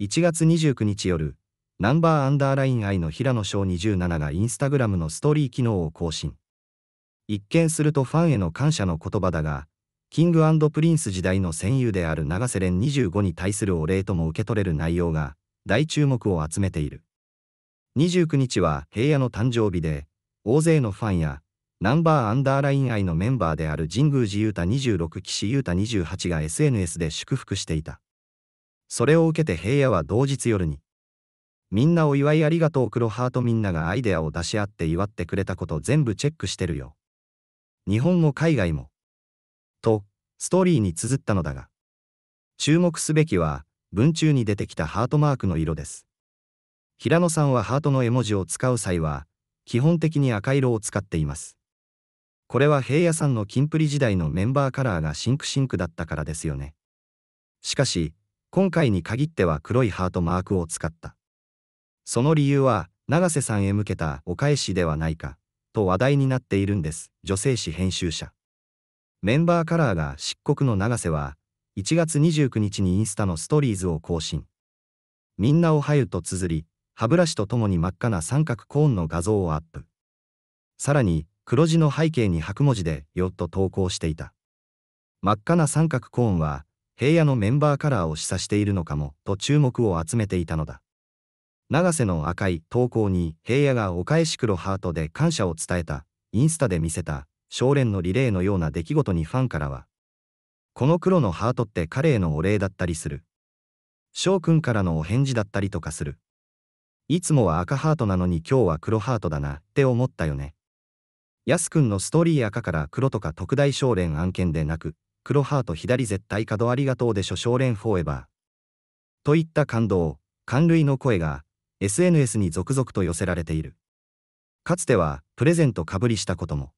1月29日夜、ナンバーアンダーライン I の平野翔27がインスタグラムのストーリー機能を更新。一見するとファンへの感謝の言葉だが、キングプリンス時代の戦友である長瀬廉25に対するお礼とも受け取れる内容が大注目を集めている。29日は平野の誕生日で、大勢のファンやナンバーアンダーライン愛のメンバーである神宮寺雄太26岸雄太28が SNS で祝福していた。それを受けて平野は同日夜に、みんなお祝いありがとう黒ハートみんながアイデアを出し合って祝ってくれたこと全部チェックしてるよ。日本も海外も。と、ストーリーに綴ったのだが、注目すべきは、文中に出てきたハートマークの色です。平野さんはハートの絵文字を使う際は、基本的に赤色を使っています。これは平野さんのキンプリ時代のメンバーカラーがシンクシンクだったからですよね。しかし、今回に限っては黒いハートマークを使った。その理由は、永瀬さんへ向けたお返しではないか、と話題になっているんです、女性誌編集者。メンバーカラーが漆黒の永瀬は、1月29日にインスタのストーリーズを更新。みんなをはゆと綴り、歯ブラシとともに真っ赤な三角コーンの画像をアップ。さらに、黒字の背景に白文字でよっと投稿していた。真っ赤な三角コーンは、平野のメンバーカラーを示唆しているのかも、と注目を集めていたのだ。長瀬の赤い投稿に平野がお返し黒ハートで感謝を伝えた、インスタで見せた、少年のリレーのような出来事にファンからは、この黒のハートって彼へのお礼だったりする。翔くんからのお返事だったりとかする。いつもは赤ハートなのに今日は黒ハートだなって思ったよね。安くんのストーリー赤から黒とか特大少年案件でなく、黒ハート左絶対角ありがとうでしょ少年フォーエバー。といった感動、感類の声が SNS に続々と寄せられている。かつてはプレゼントかぶりしたことも。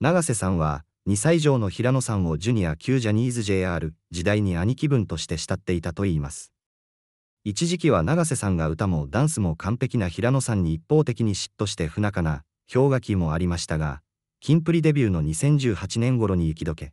永瀬さんは2歳以上の平野さんをジュニア旧ジャニーズ JR 時代に兄貴分として慕っていたといいます。一時期は永瀬さんが歌もダンスも完璧な平野さんに一方的に嫉妬して不仲な氷河期もありましたが、キンプリデビューの2018年頃に行きどけ。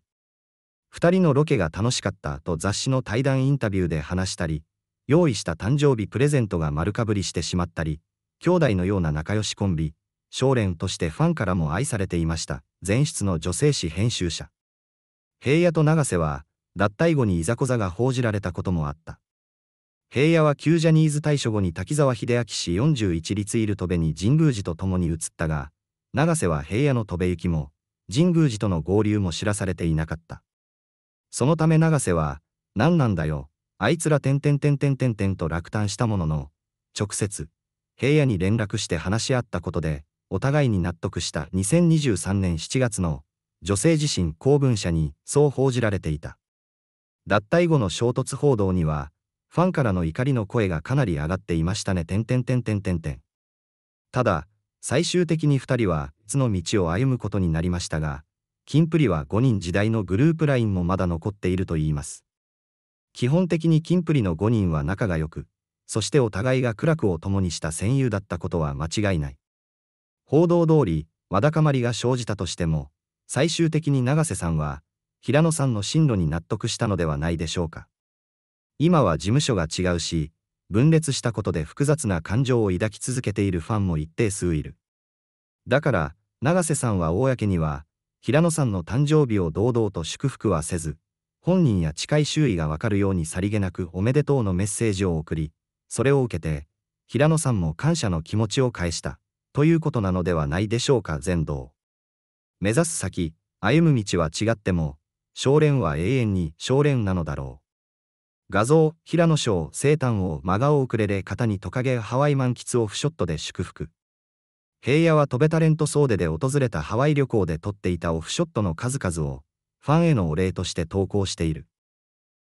2人のロケが楽しかったと雑誌の対談インタビューで話したり、用意した誕生日プレゼントが丸かぶりしてしまったり、兄弟のような仲良しコンビ、少年としてファンからも愛されていました、前室の女性誌編集者。平野と永瀬は、脱退後にいざこざが報じられたこともあった。平野は旧ジャニーズ退所後に滝沢秀明氏41律いる戸部に神宮寺と共に移ったが、永瀬は平野の戸部行きも、神宮寺との合流も知らされていなかった。そのため永瀬は、何なんだよ、あいつら点ん点ん点んと落胆したものの、直接、平野に連絡して話し合ったことで、お互いに納得した2023年7月の、女性自身公文社にそう報じられていた。脱退後の衝突報道には、ファンからの怒りの声がかなり上がっていましたね。点点点点点点。ただ、最終的に2人は別の道を歩むことになりましたが、キンプリは5人時代のグループ LINE もまだ残っているといいます。基本的にキンプリの5人は仲が良く、そしてお互いが苦楽を共にした戦友だったことは間違いない。報道通り、わだかまりが生じたとしても、最終的に永瀬さんは、平野さんの進路に納得したのではないでしょうか。今は事務所が違うし、分裂したことで複雑な感情を抱き続けているファンも一定数いる。だから、永瀬さんは公には、平野さんの誕生日を堂々と祝福はせず、本人や近い周囲がわかるようにさりげなくおめでとうのメッセージを送り、それを受けて、平野さんも感謝の気持ちを返した、ということなのではないでしょうか、全道。目指す先、歩む道は違っても、少年は永遠に少年なのだろう。画像、平野翔、生誕を、真顔をくれで肩にトカゲハワイ満喫をフショットで祝福。平野は飛べタレント総出で訪れたハワイ旅行で撮っていたオフショットの数々を、ファンへのお礼として投稿している。